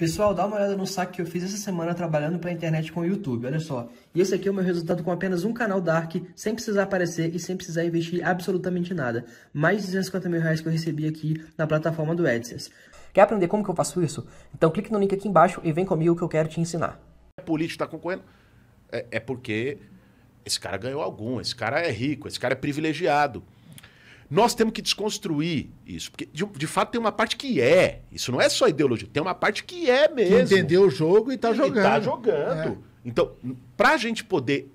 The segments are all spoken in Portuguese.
Pessoal, dá uma olhada no saque que eu fiz essa semana trabalhando para a internet com o YouTube, olha só. E esse aqui é o meu resultado com apenas um canal Dark, sem precisar aparecer e sem precisar investir absolutamente nada. Mais de 250 mil reais que eu recebi aqui na plataforma do AdSense. Quer aprender como que eu faço isso? Então clique no link aqui embaixo e vem comigo que eu quero te ensinar. A política está concorrendo é, é porque esse cara ganhou algum, esse cara é rico, esse cara é privilegiado. Nós temos que desconstruir isso. Porque, de, de, fato, tem uma parte que é. Isso não é só ideologia. Tem uma parte que é mesmo. Que entendeu o jogo e está tá jogando. Está jogando. É. Então, para a gente poder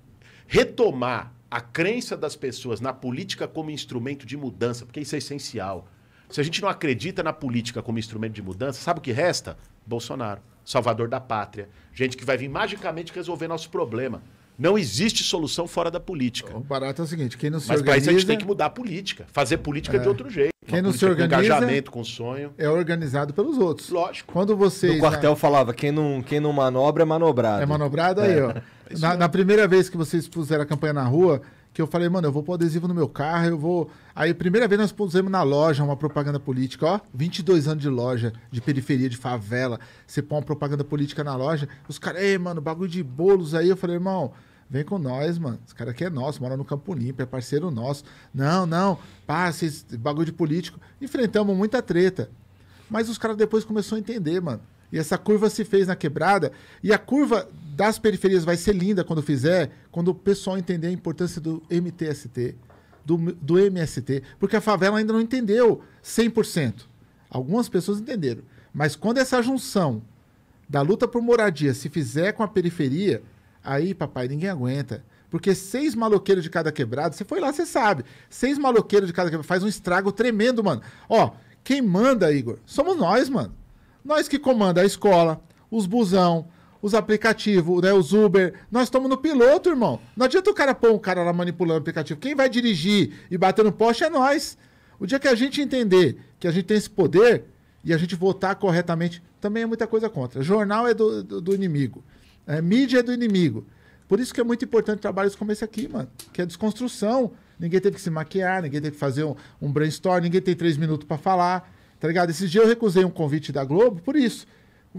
retomar a crença das pessoas na política como instrumento de mudança, porque isso é essencial. Se a gente não acredita na política como instrumento de mudança, sabe o que resta? Bolsonaro, salvador da pátria, gente que vai vir magicamente resolver nosso problema. Não existe solução fora da política. O barato é o seguinte, quem não se Mas organiza... Mas para isso a gente tem que mudar a política, fazer política é. de outro jeito. Quem não se organiza... Com engajamento, com sonho. É organizado pelos outros. Lógico. Quando vocês... o quartel falava, quem não, quem não manobra é manobrado. É manobrado, é. aí ó. Na, é. na, primeira vez que vocês puseram a campanha na rua, que eu falei, mano, eu vou pôr adesivo no meu carro, eu vou. Aí, primeira vez nós pusemos na loja uma propaganda política, ó, 22 anos de loja, de periferia, de favela, você põe uma propaganda política na loja, os caras, ei, mano, bagulho de bolos aí. Eu falei, irmão, vem com nós, mano, esse cara aqui é nosso, mora no Campo Limpo, é parceiro nosso. Não, não, pá, esse bagulho de político. Enfrentamos muita treta. Mas os caras depois começaram a entender, mano. E essa curva se fez na quebrada. E a curva das periferias vai ser linda quando fizer, quando o pessoal entender a importância do MTST, do, do MST. Porque a favela ainda não entendeu 100%. Algumas pessoas entenderam. Mas quando essa junção da luta por moradia se fizer com a periferia, aí, papai, ninguém aguenta. Porque seis maloqueiros de cada quebrado, você foi lá, você sabe. Seis maloqueiros de cada quebrado faz um estrago tremendo, mano. Ó, quem manda, Igor? Somos nós, mano. Nós que comanda a escola, os busão, os aplicativos, né, os Uber. Nós estamos no piloto, irmão. Não adianta o cara pôr um cara lá manipulando o aplicativo. Quem vai dirigir e bater no poste é nós. O dia que a gente entender que a gente tem esse poder e a gente votar corretamente, também é muita coisa contra. Jornal é do, do, do inimigo. É, mídia é do inimigo. Por isso que é muito importante trabalhos como esse aqui, mano. Que é desconstrução. Ninguém teve que se maquiar, ninguém teve que fazer um, um brainstorm, ninguém tem três minutos para falar. Tá ligado? Esse dia eu recusei um convite da Globo por isso.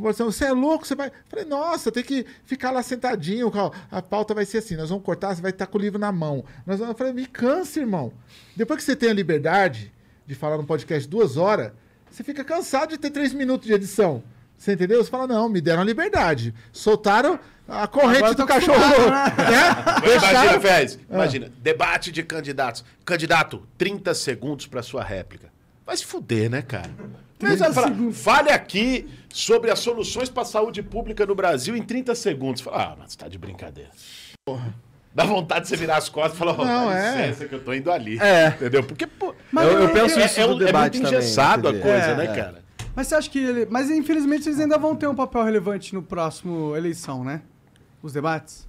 Assim, você é louco, você vai. falei, nossa, tem que ficar lá sentadinho, a pauta vai ser assim, nós vamos cortar, você vai estar tá com o livro na mão. Nós vamos... Eu falei, me cansa, irmão. Depois que você tem a liberdade de falar no podcast duas horas, você fica cansado de ter três minutos de edição. Você entendeu? Você fala, não, me deram a liberdade. Soltaram a corrente do cachorro. Né? É? Deixaram... Ah. Imagina, Fez, imagina, ah. debate de candidatos. Candidato, 30 segundos para sua réplica. Vai se fuder, né, cara? Mas fale aqui sobre as soluções para a saúde pública no Brasil em 30 segundos. Fala, ah, mas tá de brincadeira. Porra. Dá vontade de você virar as costas e falar, oh, não, é. licença que eu tô indo ali. É. Entendeu? Porque, pô, mas, eu, eu é penso é, isso é, do é, debate é muito engessado também, a coisa, é, né, é. cara? Mas você acha que ele... Mas infelizmente eles ainda vão ter um papel relevante no próximo eleição, né? Os debates?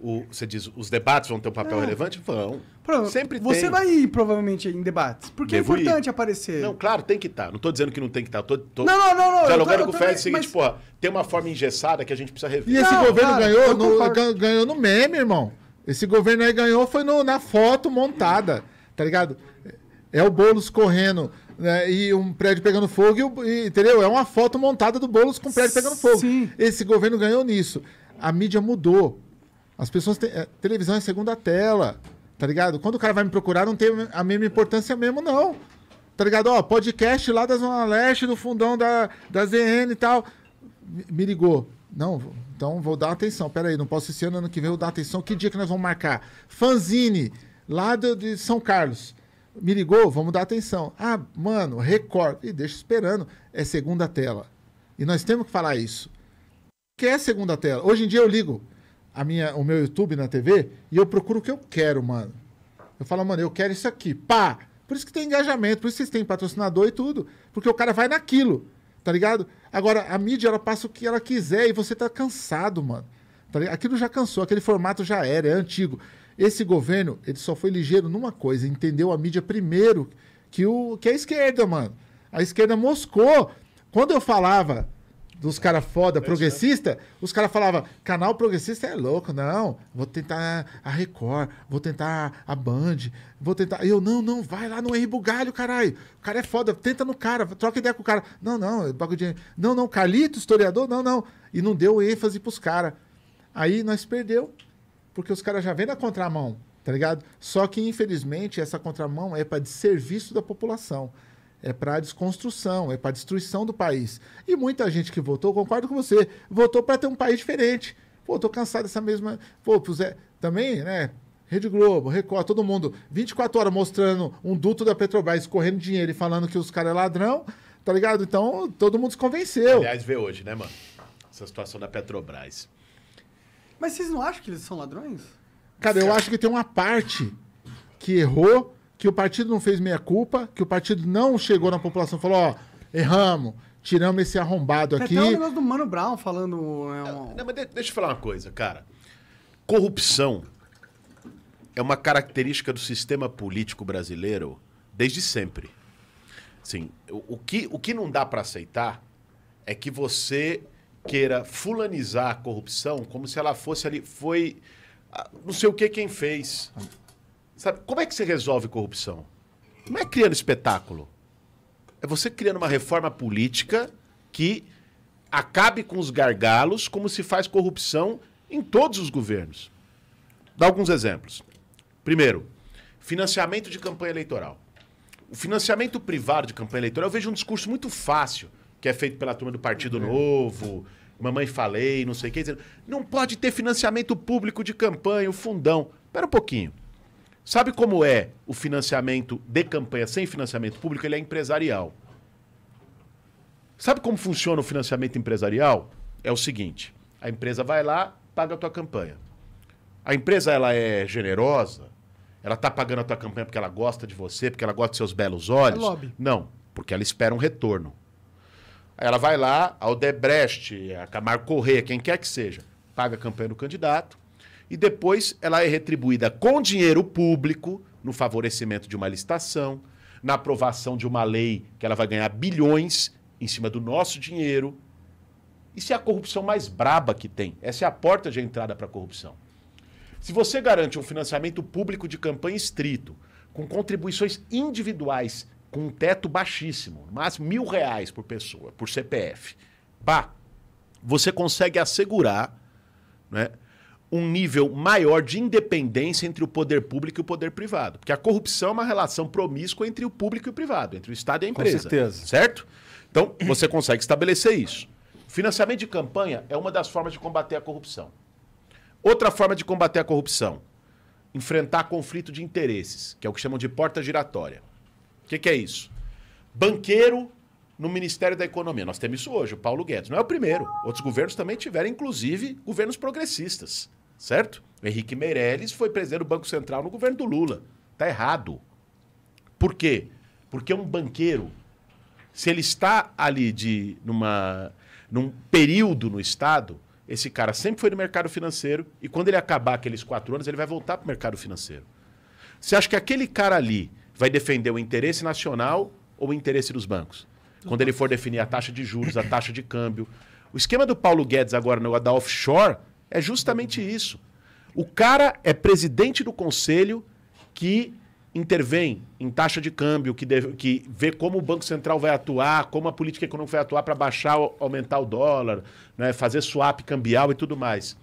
O, você diz, os debates vão ter um papel é. relevante? Vão. Pronto, Sempre Você tem. vai ir, provavelmente, em debates. Porque é Devo é importante ir. aparecer. Não, claro, tem que estar. Tá. Não estou dizendo que não tem que estar. Tá. Tô, tô não, não, não, não. Dialogando com o Félix é o seguinte, mas... porra, tem uma forma engessada que a gente precisa rever. E esse não, governo cara, ganhou, no, ganhou no meme, irmão. Esse governo aí ganhou foi no, na foto montada, tá ligado? É o Boulos correndo né, e um prédio pegando fogo, e, e, entendeu? É uma foto montada do Boulos com o prédio pegando fogo. Sim. Esse governo ganhou nisso. A mídia mudou as pessoas têm. Eh, televisão é segunda tela, tá ligado? Quando o cara vai me procurar, não tem a mesma importância mesmo, não. Tá ligado? Ó, podcast lá da Zona Leste, do fundão da, da ZN e tal. Me, ligou. Não, então vou dar atenção. Pera aí, não posso esse ano, ano que vem vou dar atenção. Que dia que nós vamos marcar? Fanzine, lá do, de São Carlos. Me ligou, vamos dar atenção. Ah, mano, Record. E deixa esperando. É segunda tela. E nós temos que falar isso. Que é segunda tela. Hoje em dia eu ligo a minha, o meu YouTube na TV e eu procuro o que eu quero, mano. Eu falo, mano, eu quero isso aqui. Pá! Por isso que tem engajamento, por isso que vocês têm patrocinador e tudo. Porque o cara vai naquilo, tá ligado? Agora, a mídia, ela passa o que ela quiser e você tá cansado, mano. Tá Aquilo já cansou, aquele formato já era, é antigo. Esse governo, ele só foi ligeiro numa coisa, entendeu a mídia primeiro que, o, que a esquerda, mano. A esquerda moscou. Quando eu falava dos caras foda, né? progressista, os caras falavam, canal progressista é louco, não, vou tentar a Record, vou tentar a Band, vou tentar... Eu, não, não, vai lá no Henri Bugalho, caralho, o cara é foda, tenta no cara, troca ideia com o cara. Não, não, é bagulho de... Não, não, Carlito, historiador, não, não. E não deu ênfase pros caras. Aí nós perdeu, porque os caras já vêm na contramão, tá ligado? Só que, infelizmente, essa contramão é para de serviço da população é para a desconstrução, é para a destruição do país. E muita gente que votou, concordo com você, votou para ter um país diferente. Pô, tô cansado dessa mesma. Pô, puser... também, né? Rede Globo, Record, todo mundo, 24 horas mostrando um duto da Petrobras correndo dinheiro e falando que os caras é ladrão, tá ligado? Então, todo mundo se convenceu. Aliás, vê hoje, né, mano? Essa situação da Petrobras. Mas vocês não acham que eles são ladrões? Cara, eu acho que tem uma parte que errou que o partido não fez meia-culpa, que o partido não chegou na população e falou: ó, erramos, tiramos esse arrombado aqui. É até um negócio do Mano Brown falando. É um... Não, mas deixa eu falar uma coisa, cara. Corrupção é uma característica do sistema político brasileiro desde sempre. Sim, o, o que, o que não dá para aceitar é que você queira fulanizar a corrupção como se ela fosse ali foi ah, não sei o que quem fez. Sabe, como é que você resolve corrupção? Não é criando espetáculo. É você criando uma reforma política que acabe com os gargalos, como se faz corrupção em todos os governos. Dá alguns exemplos. Primeiro, financiamento de campanha eleitoral. O financiamento privado de campanha eleitoral, eu vejo um discurso muito fácil que é feito pela turma do Partido é. Novo, Mamãe Falei, não sei o que, dizendo, não pode ter financiamento público de campanha, o fundão. Espera um pouquinho. Sabe como é o financiamento de campanha sem financiamento público? Ele é empresarial. Sabe como funciona o financiamento empresarial? É o seguinte: a empresa vai lá, paga a tua campanha. A empresa ela é generosa, ela está pagando a tua campanha porque ela gosta de você, porque ela gosta de seus belos é olhos. É lobby. Não, porque ela espera um retorno. ela vai lá, ao Debrecht, a Camargo Corrêa, quem quer que seja, paga a campanha do candidato, e depois ela é retribuída com dinheiro público, no favorecimento de uma licitação, na aprovação de uma lei que ela vai ganhar bilhões em cima do nosso dinheiro. Isso é a corrupção mais braba que tem. Essa é a porta de entrada para a corrupção. Se você garante um financiamento público de campanha estrito, com contribuições individuais, com um teto baixíssimo, no máximo mil reais por pessoa, por CPF, pá, você consegue assegurar né, um nível maior de independência entre o poder público e o poder privado. Porque a corrupção é uma relação promíscua entre o público e o privado, entre o Estado e a empresa. Com certeza. Certo? Então, você consegue estabelecer isso. Financiamento de campanha é uma das formas de combater a corrupção. Outra forma de combater a corrupção, enfrentar conflito de interesses, que é o que chamam de porta giratória. O que, que é isso? Banqueiro no Ministério da Economia. Nós temos isso hoje, o Paulo Guedes. Não é o primeiro. Outros governos também tiveram, inclusive governos progressistas certo? Henrique Meirelles foi presidente do Banco Central no governo do Lula. Tá errado. Por quê? Porque um banqueiro, se ele está ali de numa num período no estado, esse cara sempre foi no mercado financeiro e quando ele acabar aqueles quatro anos, ele vai voltar para o mercado financeiro. Você acha que aquele cara ali vai defender o interesse nacional ou o interesse dos bancos? Quando ele for definir a taxa de juros, a taxa de câmbio. O esquema do Paulo Guedes agora no da offshore é justamente isso. O cara é presidente do conselho que intervém em taxa de câmbio, que, deve, que vê como o Banco Central vai atuar, como a política econômica vai atuar para baixar, aumentar o dólar, né, fazer swap cambial e tudo mais.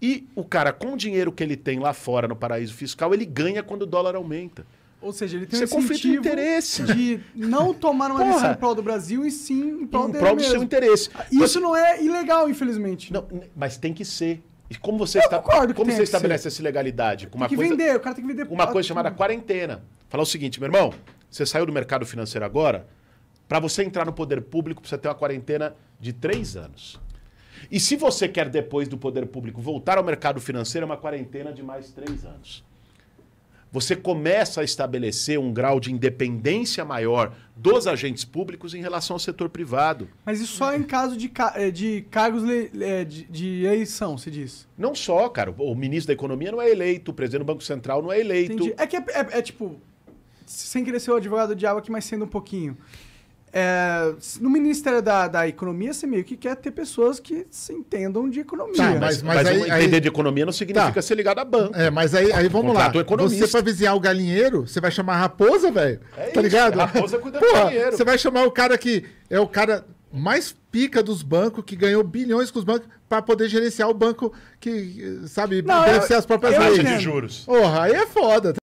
E o cara, com o dinheiro que ele tem lá fora no paraíso fiscal, ele ganha quando o dólar aumenta. Ou seja, ele tem Isso um é conflito de interesse de não tomar uma Porra. decisão em prol do Brasil e sim em prol, em prol do seu interesse. Isso mas... não é ilegal, infelizmente. Não, mas tem que ser. E como você, está, como você estabelece essa legalidade? Com uma tem que coisa, vender, o cara tem que vender. Uma coisa chamada quarentena. Falar o seguinte, meu irmão, você saiu do mercado financeiro agora, para você entrar no poder público, precisa ter uma quarentena de três anos. E se você quer, depois do poder público, voltar ao mercado financeiro, é uma quarentena de mais três anos você começa a estabelecer um grau de independência maior dos agentes públicos em relação ao setor privado. Mas isso só em caso de, eh, de cargos eh, de, de eleição, se diz? Não só, cara. O ministro da Economia não é eleito, o presidente do Banco Central não é eleito. Entendi. É que é, é, é tipo, sem querer ser o advogado do diabo aqui, mas sendo um pouquinho. É, no Ministério da, da Economia, você meio que quer ter pessoas que se entendam de economia. Tá, mas, mas, mas aí, entender aí... de economia não significa tá. ser ligado à banco. É, mas aí, aí vamos lá. Você pra vizinhar o galinheiro, você vai chamar a raposa, velho. É tá isso, ligado? A raposa cuida Porra, do galinheiro. Você vai chamar o cara que é o cara mais pica dos bancos, que ganhou bilhões com os bancos, para poder gerenciar o banco que, sabe, não, beneficiar eu, as próprias leis. de juros. Porra, aí é foda.